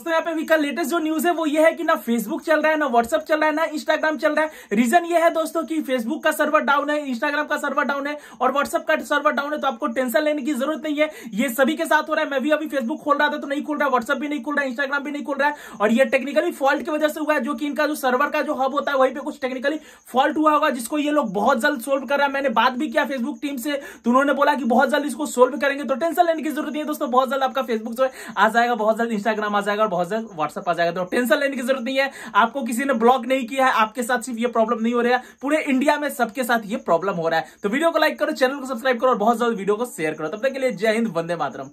दोस्तों यहाँ पे अभी का लेटेस्ट जो न्यूज है वो ये है कि ना फेसबुक चल रहा है ना व्हाट्सअप चल रहा है ना इंस्टाग्राम चल रहा है रीजन ये है दोस्तों कि फेसबुक का सर्वर डाउन है इंस्टाग्राम का सर्वर डाउन है और व्हाट्सअप का सर्वर डाउन है तो आपको टेंशन लेने की जरूरत नहीं है ये सभी के साथ हो रहा है मैं भी अभी फेसबुक खोल रहा था तो नहीं खोल रहा व्हाट्सअप भी नहीं खोल रहा इंस्टाग्राम भी नहीं खोल रहा है और ये टेक्निकली फॉल्ट की वजह से हुआ है जो कि इनका जो सर्वर का जो हब होता है वहीं पे कुछ टेक्निकली फॉल्ट हुआ होगा जिसको ये लोग बहुत जल्द सोल्व कर रहा है मैंने बात भी किया फेसबुक टीम से तो उन्होंने बोला कि बहुत जल्द इसको सोल्व करेंगे तो टेंशन लेने की जरूरत नहीं है दोस्तों बहुत जल्द आपका फेसबुक जो है आ जाएगा बहुत जल्द इंस्टाग्राम आ जाएगा बहुत ज्यादा व्हाट्सअप आ जाएगा तो टेंशन लेने की जरूरत नहीं है आपको किसी ने ब्लॉक नहीं किया है आपके साथ सिर्फ ये प्रॉब्लम नहीं हो रहा है पूरे इंडिया में सबके साथ ये प्रॉब्लम हो रहा है तो वीडियो को लाइक करो चैनल को सब्सक्राइब करो और बहुत ज्यादा वीडियो को शेयर करो तब तक के लिए जय हिंद वंदे मातरम